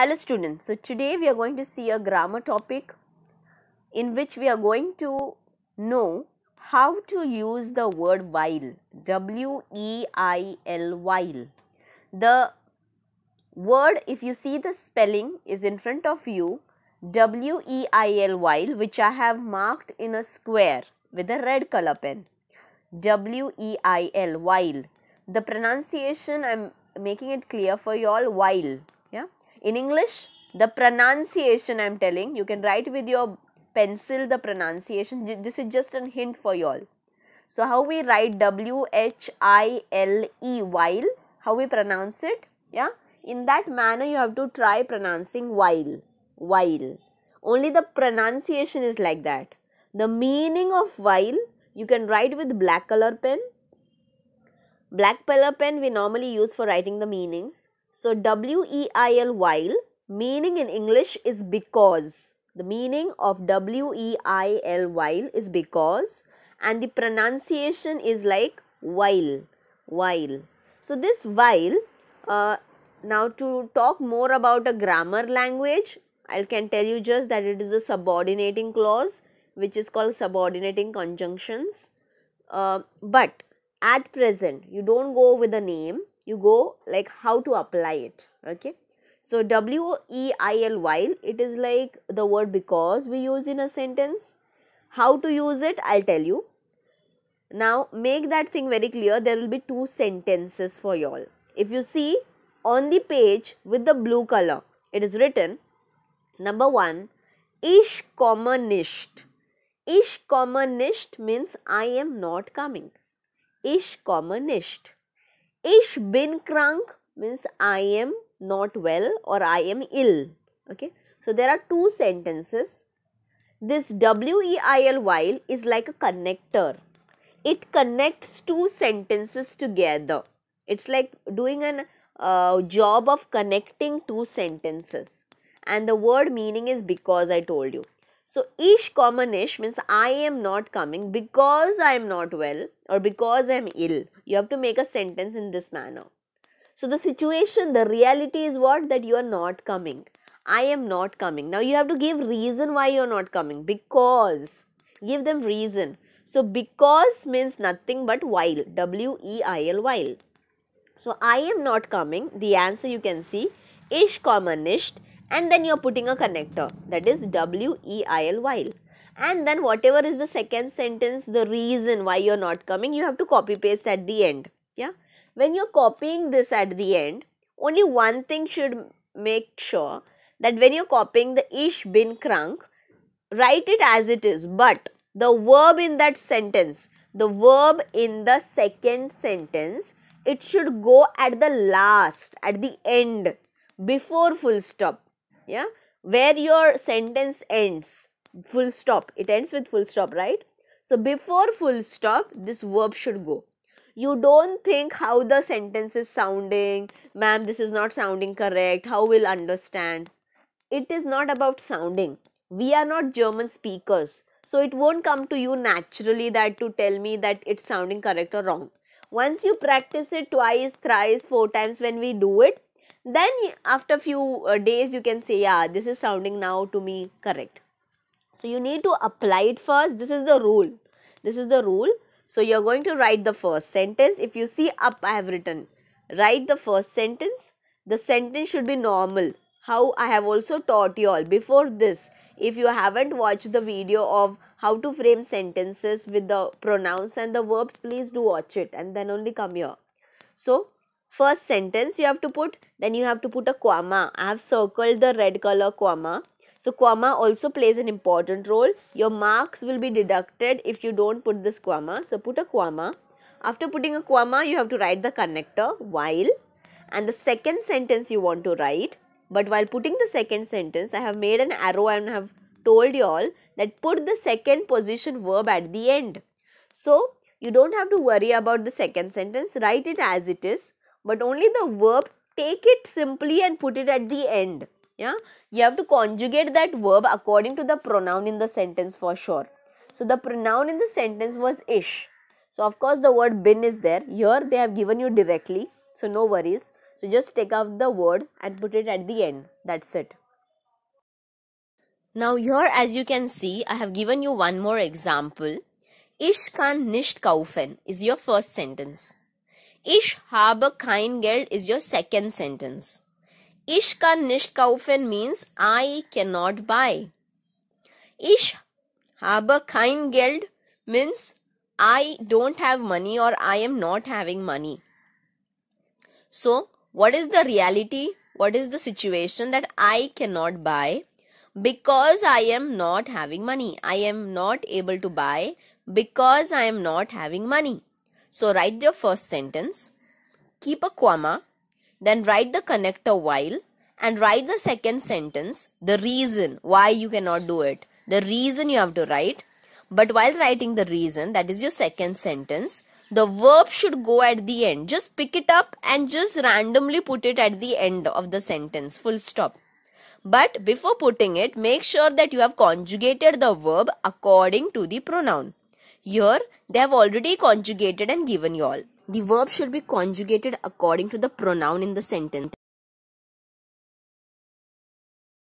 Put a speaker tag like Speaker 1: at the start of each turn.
Speaker 1: Hello students, so today we are going to see a grammar topic in which we are going to know how to use the word while, W-E-I-L, while. The word, if you see the spelling is in front of you, W-E-I-L, while, which I have marked in a square with a red color pen, W-E-I-L, while. The pronunciation, I am making it clear for you all, while in English, the pronunciation I am telling, you can write with your pencil the pronunciation. This is just a hint for you all. So, how we write W H I L E while, how we pronounce it, yeah. In that manner, you have to try pronouncing while, while. Only the pronunciation is like that. The meaning of while, you can write with black color pen. Black color pen we normally use for writing the meanings. So W E I L while meaning in English is because. The meaning of W E I L while is because and the pronunciation is like while while. So this while uh, now to talk more about a grammar language I can tell you just that it is a subordinating clause which is called subordinating conjunctions. Uh, but at present you don't go with a name you go like how to apply it okay so w e i l while it is like the word because we use in a sentence how to use it i'll tell you now make that thing very clear there will be two sentences for y'all if you see on the page with the blue color it is written number 1 ish commonist ish commonist means i am not coming ish commonist Ich bin krank means I am not well or I am ill. Okay. So there are two sentences. This W-E-I-L while is like a connector. It connects two sentences together. It's like doing a uh, job of connecting two sentences. And the word meaning is because I told you. So, ish ish means I am not coming because I am not well or because I am ill. You have to make a sentence in this manner. So, the situation, the reality is what? That you are not coming. I am not coming. Now, you have to give reason why you are not coming. Because. Give them reason. So, because means nothing but while. W-E-I-L, while. So, I am not coming. The answer you can see. Ish ish and then you are putting a connector that is W-E-I-L while. And then whatever is the second sentence, the reason why you are not coming, you have to copy paste at the end. Yeah. When you are copying this at the end, only one thing should make sure that when you are copying the ish bin krank, write it as it is. But the verb in that sentence, the verb in the second sentence, it should go at the last, at the end, before full stop yeah, where your sentence ends, full stop, it ends with full stop, right? So, before full stop, this verb should go. You don't think how the sentence is sounding, ma'am, this is not sounding correct, how will understand. It is not about sounding. We are not German speakers. So, it won't come to you naturally that to tell me that it's sounding correct or wrong. Once you practice it twice, thrice, four times when we do it, then after few uh, days you can say yeah this is sounding now to me correct so you need to apply it first this is the rule this is the rule so you are going to write the first sentence if you see up i have written write the first sentence the sentence should be normal how i have also taught you all before this if you haven't watched the video of how to frame sentences with the pronouns and the verbs please do watch it and then only come here so first sentence you have to put then you have to put a comma i have circled the red color comma so comma also plays an important role your marks will be deducted if you don't put this comma so put a comma after putting a comma you have to write the connector while and the second sentence you want to write but while putting the second sentence i have made an arrow and have told you all that put the second position verb at the end so you don't have to worry about the second sentence write it as it is but only the verb take it simply and put it at the end yeah you have to conjugate that verb according to the pronoun in the sentence for sure so the pronoun in the sentence was ish so of course the word bin is there here they have given you directly so no worries so just take out the word and put it at the end that's it now here as you can see i have given you one more example ish kann nicht kaufen is your first sentence Ich habe kein Geld is your second sentence. Ich kann nicht kaufen means I cannot buy. Ich habe kein Geld means I don't have money or I am not having money. So, what is the reality? What is the situation that I cannot buy? Because I am not having money. I am not able to buy because I am not having money. So write your first sentence, keep a comma, then write the connector while and write the second sentence, the reason why you cannot do it. The reason you have to write. But while writing the reason, that is your second sentence, the verb should go at the end. Just pick it up and just randomly put it at the end of the sentence, full stop. But before putting it, make sure that you have conjugated the verb according to the pronoun. Here, they have already conjugated and given y'all. The verb should be conjugated according to the pronoun in the sentence.